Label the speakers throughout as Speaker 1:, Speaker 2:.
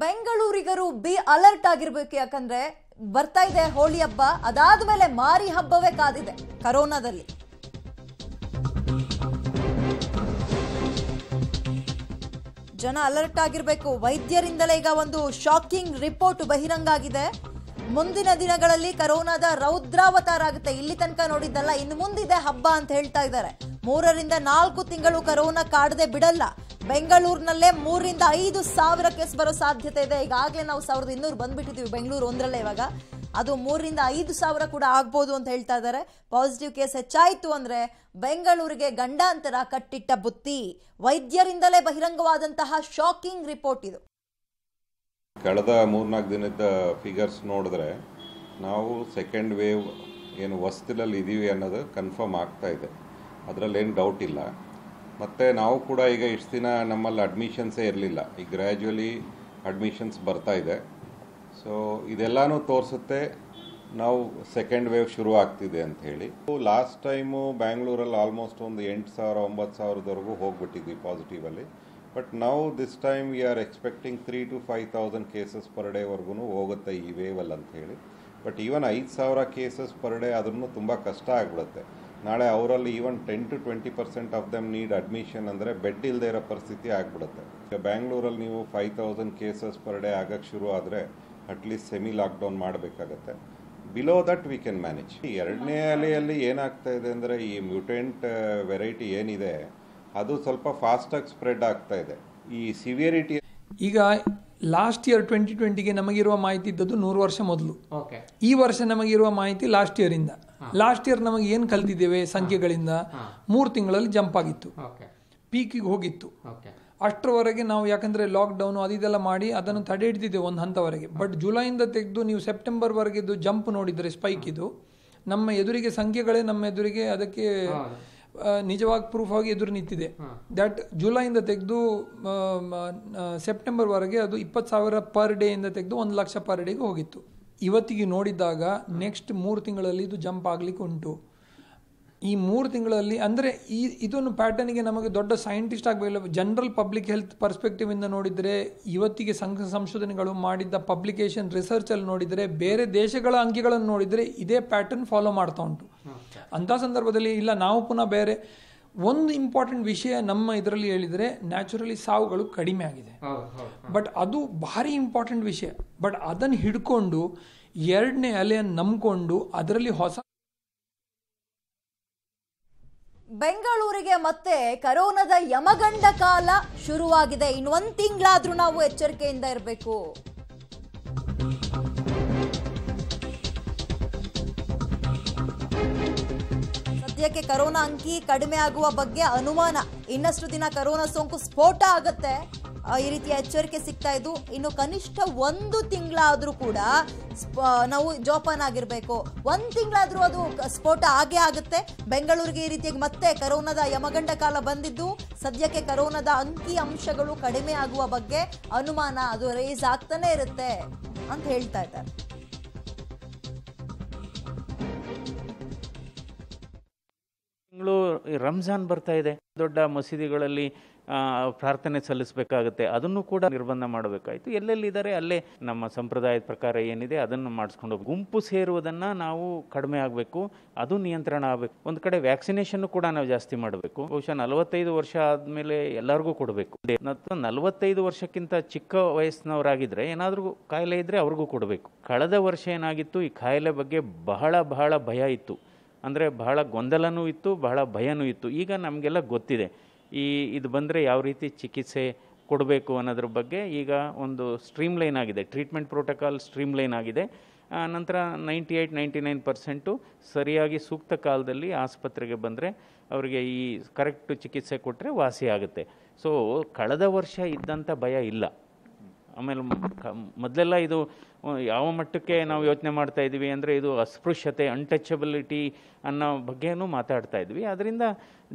Speaker 1: ಬೆಂಗಳೂರಿಗರು be alert ಆಗಿರ್ಬೇಕು ಯಾಕಂದ್ರೆ ಬರ್ತಾ ಇದೆ ಹೋಳಿ ಹಬ್ಬ ಅದಾದ್ಮೇಲೆ ಮಾರಿ ಹಬ್ಬವೇ ಕಾದಿದೆ ಕರೋನಾದಲ್ಲಿ ಜನ ಅಲರ್ಟ್ ಆಗಿರ್ಬೇಕು ವೈದ್ಯರಿಂದಲೇ ಈಗ ಒಂದು ಶಾಕಿಂಗ್ ರಿಪೋರ್ಟ್ ಬಹಿರಂಗ ಆಗಿದೆ ಮುಂದಿನ ದಿನಗಳಲ್ಲಿ ಕರೋನಾದ ರೌದ್ರಾವತಾರ ಆಗುತ್ತೆ ಇಲ್ಲಿ ತನಕ ನೋಡಿದ್ದಲ್ಲ ಇನ್ನು ಮುಂದಿದೆ ಹಬ್ಬ ಅಂತ ಹೇಳ್ತಾ ಇದ್ದಾರೆ ಮೂರರಿಂದ ನಾಲ್ಕು ತಿಂಗಳು ಕರೋನಾ ಕಾಡದೆ ಬಿಡಲ್ಲ ಬೆಂಗಳೂರಿನಲ್ಲೇ ಮೂರರಿಂದ ಐದು ಸಾವಿರ ಕೇಸ್ ಬರೋ ಸಾಧ್ಯತೆ ಇದೆ ಈಗಾಗಲೇ ನಾವು ಸಾವಿರದ ಇನ್ನೂರು ಬಂದ್ಬಿಟ್ಟಿದ್ದೀವಿ ಬೆಂಗಳೂರು ಒಂದರಲ್ಲೇ ಇವಾಗ ಅದು ಮೂರರಿಂದ ಐದು ಸಾವಿರ ಕೂಡ ಆಗ್ಬೋದು ಅಂತ ಹೇಳ್ತಾ ಇದ್ದಾರೆ ಪಾಸಿಟಿವ್ ಕೇಸ್ ಹೆಚ್ಚಾಯಿತು ಅಂದರೆ ಬೆಂಗಳೂರಿಗೆ ಗಂಡಾಂತರ ಕಟ್ಟಿಟ್ಟ ಬುತ್ತಿ ವೈದ್ಯರಿಂದಲೇ ಬಹಿರಂಗವಾದಂತಹ ಶಾಕಿಂಗ್ ರಿಪೋರ್ಟ್ ಇದು
Speaker 2: ಕಳೆದ ಮೂರ್ನಾಲ್ಕು ದಿನದ ಫಿಗರ್ಸ್ ನೋಡಿದ್ರೆ ನಾವು ಸೆಕೆಂಡ್ ವೇವ್ ಏನು ವಸ್ತಿಲಲ್ಲಿ ಇದ್ದೀವಿ ಅನ್ನೋದು ಕನ್ಫರ್ಮ್ ಆಗ್ತಾ ಇದೆ ಅದರಲ್ಲಿ ಏನು ಡೌಟ್ ಇಲ್ಲ ಮತ್ತು ನಾವು ಕೂಡ ಈಗ ಇಷ್ಟು ದಿನ ನಮ್ಮಲ್ಲಿ ಅಡ್ಮಿಷನ್ಸೇ ಇರಲಿಲ್ಲ ಈಗ ಗ್ರ್ಯಾಜುವಲಿ ಅಡ್ಮಿಷನ್ಸ್ ಬರ್ತಾ ಇದೆ ಸೊ ಇದೆಲ್ಲನೂ ತೋರಿಸುತ್ತೆ ನಾವು ಸೆಕೆಂಡ್ ವೇವ್ ಶುರು ಆಗ್ತಿದೆ ಅಂತ ಹೇಳಿ ಲಾಸ್ಟ್ ಟೈಮು ಬ್ಯಾಂಗ್ಳೂರಲ್ಲಿ ಆಲ್ಮೋಸ್ಟ್ ಒಂದು ಎಂಟು ಸಾವಿರ ಒಂಬತ್ತು ಸಾವಿರದವರೆಗೂ ಹೋಗ್ಬಿಟ್ಟಿದ್ವಿ ಪಾಸಿಟಿವಲ್ಲಿ ಬಟ್ ನಾವು this time we are expecting three to five thousand cases per ಡೇವರೆಗೂ ಹೋಗುತ್ತೆ ಈ ವೇವಲ್ಲಿ ಅಂತ ಬಟ್ ಈವನ್ ಐದು ಸಾವಿರ ಕೇಸಸ್ ಪರ್ ಡೇ ಅದನ್ನು ತುಂಬ ಕಷ್ಟ ಆಗಿಬಿಡುತ್ತೆ ನಾಳೆ ಅವರಲ್ಲಿ even ten to twenty percent of them need admission ಅಂದರೆ ಬೆಡ್ ಇಲ್ಲದೆ ಇರೋ ಪರಿಸ್ಥಿತಿ ಆಗಿಬಿಡುತ್ತೆ ಈಗ ಬ್ಯಾಂಗ್ಳೂರಲ್ಲಿ ನೀವು five thousand cases per day ಆಗೋಕ್ಕೆ ಶುರು ಆದರೆ ಅಟ್ಲೀಸ್ಟ್ ಸೆಮಿ ಲಾಕ್ಡೌನ್ ಮಾಡಬೇಕಾಗತ್ತೆ below that we can manage ಎರಡನೇ ಅಲೆಯಲ್ಲಿ ಏನಾಗ್ತಾ ಇದೆ ಅಂದರೆ ಈ ಮ್ಯೂಟೆಂಟ್ ವೆರೈಟಿ uh, ಏನಿದೆ ಅದು ಸ್ವಲ್ಪ ಫಾಸ್ಟಾಗಿ ಸ್ಪ್ರೆಡ್ ಆಗ್ತಾ ಇದೆ
Speaker 3: ಈ ಸಿವಿಯರಿಟಿ ಈಗ ಲಾಸ್ಟ್ ಇಯರ್ ಟ್ವೆಂಟಿ ಟ್ವೆಂಟಿಗೆ ನಮಗಿರುವ ಮಾಹಿತಿ ಇದ್ದದ್ದು ನೂರು ವರ್ಷ ಮೊದಲು ಈ ವರ್ಷ ನಮಗಿರುವ ಮಾಹಿತಿ ಲಾಸ್ಟ್ ಇಯರ್ ಇಂದ ಲಾಸ್ಟ್ ಇಯರ್ ನಮಗೆ ಏನು ಕಲ್ತಿದ್ದೇವೆ ಸಂಖ್ಯೆಗಳಿಂದ ಮೂರು ತಿಂಗಳಲ್ಲಿ ಜಂಪ್ ಆಗಿತ್ತು ಪೀಕಿಗೆ ಹೋಗಿತ್ತು ಅಷ್ಟರವರೆಗೆ ನಾವು ಯಾಕಂದರೆ ಲಾಕ್ಡೌನು ಇದೆಲ್ಲ ಮಾಡಿ ಅದನ್ನು ತಡೆ ಹಿಡಿದಿದ್ದೇವೆ ಒಂದು ಹಂತವರೆಗೆ ಬಟ್ ಜುಲೈಯಿಂದ ತೆಗೆದು ನೀವು ಸೆಪ್ಟೆಂಬರ್ವರೆಗಿದ್ದು ಜಂಪ್ ನೋಡಿದರೆ ಸ್ಪೈಕ್ ಇದು ನಮ್ಮ ಎದುರಿಗೆ ಸಂಖ್ಯೆಗಳೇ ನಮ್ಮ ಎದುರಿಗೆ ಅದಕ್ಕೆ ನಿಜವಾಗಿ ಪ್ರೂಫ್ ಆಗಿ ಎದುರು ನಿಂತಿದೆ ದಟ್ ಜುಲೈಯಿಂದ ತೆಗೆದು ಸೆಪ್ಟೆಂಬರ್ವರೆಗೆ ಅದು ಇಪ್ಪತ್ತು ಸಾವಿರ ಪರ್ ಡೇಯಿಂದ ತೆಗೆದು ಒಂದು ಲಕ್ಷ ಪರ್ ಡೇಗೆ ಹೋಗಿತ್ತು ಇವತ್ತಿಗೆ ನೋಡಿದಾಗ ನೆಕ್ಸ್ಟ್ ಮೂರು ತಿಂಗಳಲ್ಲಿ ಇದು ಜಂಪ್ ಆಗಲಿಕ್ಕೆ ಉಂಟು ಈ ಮೂರು ತಿಂಗಳಲ್ಲಿ ಅಂದರೆ ಈ ಇದೊಂದು ಪ್ಯಾಟರ್ನಿಗೆ ನಮಗೆ ದೊಡ್ಡ ಸೈಂಟಿಸ್ಟ್ ಆಗಬೇಕಿಲ್ಲ ಜನರಲ್ ಪಬ್ಲಿಕ್ ಹೆಲ್ತ್ ಪರ್ಸ್ಪೆಕ್ಟಿವಿಂದ ನೋಡಿದರೆ ಇವತ್ತಿಗೆ ಸಂಘ ಸಂಶೋಧನೆಗಳು ಮಾಡಿದ್ದ ಪಬ್ಲಿಕೇಶನ್ ರಿಸರ್ಚಲ್ಲಿ ನೋಡಿದರೆ ಬೇರೆ ದೇಶಗಳ ಅಂಕಿಗಳನ್ನು ನೋಡಿದರೆ ಇದೇ ಪ್ಯಾಟರ್ನ್ ಫಾಲೋ ಮಾಡ್ತಾ ಉಂಟು ಅಂಥ ಸಂದರ್ಭದಲ್ಲಿ ಇಲ್ಲ ನಾವು ಪುನಃ ಬೇರೆ ಒಂದು ಇಂಪಾರ್ಟೆಂಟ್ ವಿಷಯ ನಮ್ಮ ಇದರಲ್ಲಿ ಹೇಳಿದರೆ ನ್ಯಾಚುರಲಿ ಸಾವುಗಳು ಕಡಿಮೆ ಆಗಿದೆ ಬಟ್ ಅದು ಭಾರಿ ಇಂಪಾರ್ಟೆಂಟ್ ವಿಷಯ ಬಟ್ ಅದನ್ನು ಹಿಡ್ಕೊಂಡು ಎರಡನೇ ಅಲೆಯನ್ನು ನಂಬಿಕೊಂಡು ಅದರಲ್ಲಿ ಹೊಸ
Speaker 1: ಬೆಂಗಳೂರಿಗೆ ಮತ್ತೆ ಕರೋನಾದ ಯಮಗಂಡ ಕಾಲ ಶುರುವಾಗಿದೆ ಇನ್ನೊಂದು ತಿಂಗಳಾದ್ರೂ ನಾವು ಎಚ್ಚರಿಕೆಯಿಂದ ಇರಬೇಕು ಸದ್ಯಕ್ಕೆ ಕರೋನಾ ಅಂಕಿ ಕಡಿಮೆ ಆಗುವ ಬಗ್ಗೆ ಅನುಮಾನ ಇನ್ನಷ್ಟು ದಿನ ಕರೋನಾ ಸೋಂಕು ಸ್ಫೋಟ ಆಗುತ್ತೆ ಈ ರೀತಿಯ ಎಚ್ಚರಿಕೆ ಸಿಗ್ತಾ ಇದ್ದು ಇನ್ನು ಕನಿಷ್ಠ ಒಂದು ತಿಂಗಳಾದರೂ ಕೂಡ ನಾವು ಜೋಪಾನ್ ಆಗಿರಬೇಕು ಒಂದು ತಿಂಗಳಾದರೂ ಅದು ಸ್ಫೋಟ ಆಗೇ ಆಗುತ್ತೆ ಬೆಂಗಳೂರಿಗೆ ಈ ರೀತಿಯಾಗಿ ಮತ್ತೆ ಕರೋನಾದ ಯಮಗಂಡ ಕಾಲ ಬಂದಿದ್ದು ಸದ್ಯಕ್ಕೆ ಕರೋನಾದ ಅಂಕಿ ಅಂಶಗಳು ಕಡಿಮೆ ಆಗುವ ಬಗ್ಗೆ ಅನುಮಾನ ಅದು ರೈಸ್ ಆಗ್ತಾನೆ ಇರುತ್ತೆ ಅಂತ ಹೇಳ್ತಾ ಇದ್ದಾರೆ
Speaker 4: ತಿಂಗಳು ರಂಜಾನ್ ಬರ್ತಾ ಇದೆ ದೊಡ್ಡ ಮಸೀದಿಗಳಲ್ಲಿ ಪ್ರಾರ್ಥನೆ ಸಲ್ಲಿಸಬೇಕಾಗುತ್ತೆ ಅದನ್ನು ಕೂಡ ನಿರ್ಬಂಧ ಮಾಡಬೇಕಾಯಿತು ಎಲ್ಲೆಲ್ಲಿ ಇದ್ದಾರೆ ಅಲ್ಲೇ ನಮ್ಮ ಸಂಪ್ರದಾಯದ ಪ್ರಕಾರ ಏನಿದೆ ಅದನ್ನು ಮಾಡಿಸ್ಕೊಂಡು ಗುಂಪು ಸೇರುವುದನ್ನು ನಾವು ಕಡಿಮೆ ಆಗಬೇಕು ಅದು ನಿಯಂತ್ರಣ ಆಗಬೇಕು ಒಂದು ಕಡೆ ವ್ಯಾಕ್ಸಿನೇಷನ್ ಕೂಡ ನಾವು ಜಾಸ್ತಿ ಮಾಡಬೇಕು ಬಹುಶಃ ನಲವತ್ತೈದು ವರ್ಷ ಆದಮೇಲೆ ಎಲ್ಲರಿಗೂ ಕೊಡಬೇಕು ನಲವತ್ತೈದು ವರ್ಷಕ್ಕಿಂತ ಚಿಕ್ಕ ವಯಸ್ಸಿನವರಾಗಿದ್ದರೆ ಏನಾದರೂ ಕಾಯಿಲೆ ಇದ್ದರೆ ಅವ್ರಿಗೂ ಕೊಡಬೇಕು ಕಳೆದ ವರ್ಷ ಏನಾಗಿತ್ತು ಈ ಕಾಯಿಲೆ ಬಗ್ಗೆ ಬಹಳ ಬಹಳ ಭಯ ಇತ್ತು ಅಂದರೆ ಬಹಳ ಗೊಂದಲವೂ ಇತ್ತು ಬಹಳ ಭಯನೂ ಇತ್ತು ಈಗ ನಮಗೆಲ್ಲ ಗೊತ್ತಿದೆ ಈ ಇದು ಬಂದರೆ ಯಾವ ರೀತಿ ಚಿಕಿತ್ಸೆ ಕೊಡಬೇಕು ಅನ್ನೋದ್ರ ಬಗ್ಗೆ ಈಗ ಒಂದು ಸ್ಟ್ರೀಮ್ ಲೈನ್ ಆಗಿದೆ ಟ್ರೀಟ್ಮೆಂಟ್ ಪ್ರೋಟೋಕಾಲ್ ಸ್ಟ್ರೀಮ್ ಲೈನ್ ಆಗಿದೆ ನಂತರ ninety eight ninety nine percent ಸರಿಯಾಗಿ ಸೂಕ್ತ ಕಾಲದಲ್ಲಿ ಆಸ್ಪತ್ರೆಗೆ ಬಂದರೆ ಅವರಿಗೆ ಈ ಕರೆಕ್ಟ್ ಚಿಕಿತ್ಸೆ ಕೊಟ್ಟರೆ ವಾಸಿ ಆಗುತ್ತೆ ಸೊ ಕಳೆದ ವರ್ಷ ಇದ್ದಂಥ ಭಯ ಇಲ್ಲ ಆಮೇಲೆ ಮೊದಲೆಲ್ಲ ಇದು ಯಾವ ಮಟ್ಟಕ್ಕೆ ನಾವು ಯೋಚನೆ ಮಾಡ್ತಾ ಇದ್ದೀವಿ ಅಂದರೆ ಇದು ಅಸ್ಪೃಶ್ಯತೆ ಅನ್ಟಚಬಿಲಿಟಿ ಅನ್ನೋ ಬಗ್ಗೆನೂ ಮಾತಾಡ್ತಾ ಇದ್ವಿ ಅದರಿಂದ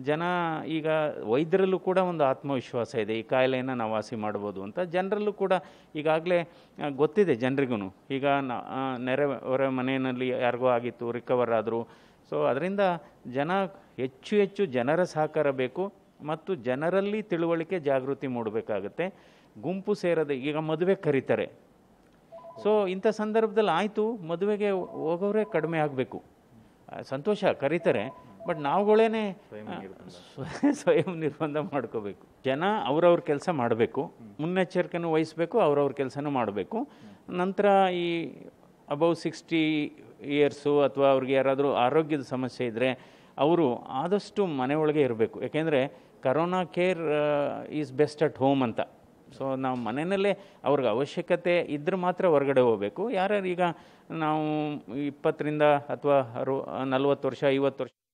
Speaker 4: ಜನ ಈಗ ವೈದ್ಯರಲ್ಲೂ ಕೂಡ ಒಂದು ಆತ್ಮವಿಶ್ವಾಸ ಇದೆ ಈ ಕಾಯಿಲೆಯನ್ನು ನಾವು ವಾಸಿ ಮಾಡ್ಬೋದು ಅಂತ ಜನರಲ್ಲೂ ಕೂಡ ಈಗಾಗಲೇ ಗೊತ್ತಿದೆ ಜನರಿಗೂ ಈಗ ನೆರೆ ಹೊರ ಮನೆಯಲ್ಲಿ ಯಾರಿಗೋ ಆಗಿತ್ತು ರಿಕವರ್ ಆದರೂ ಸೊ ಅದರಿಂದ ಜನ ಹೆಚ್ಚು ಹೆಚ್ಚು ಜನರ ಸಹಕಾರ ಬೇಕು ಮತ್ತು ಜನರಲ್ಲಿ ತಿಳುವಳಿಕೆ ಜಾಗೃತಿ ಮೂಡಬೇಕಾಗತ್ತೆ ಗುಂಪು ಸೇರದೆ ಈಗ ಮದುವೆ ಕರೀತಾರೆ ಸೊ ಇಂಥ ಸಂದರ್ಭದಲ್ಲಿ ಆಯಿತು ಮದುವೆಗೆ ಹೋಗೋರೇ ಕಡಿಮೆ ಆಗಬೇಕು ಸಂತೋಷ ಕರೀತಾರೆ ಬಟ್ ನಾವುಗಳೇನೆ ಸ್ವಯಂ ನಿರ್ಬಂಧ ಮಾಡ್ಕೋಬೇಕು ಜನ ಅವ್ರವ್ರ ಕೆಲಸ ಮಾಡಬೇಕು ಮುನ್ನೆಚ್ಚರಿಕೆನೂ ವಹಿಸ್ಬೇಕು ಅವ್ರವ್ರ ಕೆಲಸನೂ ಮಾಡಬೇಕು ನಂತರ ಈ ಅಬೌವ್ ಸಿಕ್ಸ್ಟಿ ಇಯರ್ಸು ಅಥವಾ ಅವ್ರಿಗೆ ಯಾರಾದರೂ ಆರೋಗ್ಯದ ಸಮಸ್ಯೆ ಇದ್ದರೆ ಅವರು ಆದಷ್ಟು ಮನೆ ಇರಬೇಕು ಯಾಕೆಂದರೆ corona care is best at home ಅಂತ ಸೊ ನಾವು ಮನೆಯಲ್ಲೇ ಅವ್ರಿಗೆ ಅವಶ್ಯಕತೆ ಇದ್ರೆ ಮಾತ್ರ ಹೊರಗಡೆ ಹೋಗಬೇಕು ಯಾರ್ಯಾರು ಈಗ ನಾವು ಇಪ್ಪತ್ತರಿಂದ ಅಥವಾ ಅರು ನಲ್ವತ್ತು ವರ್ಷ ಐವತ್ತು ವರ್ಷ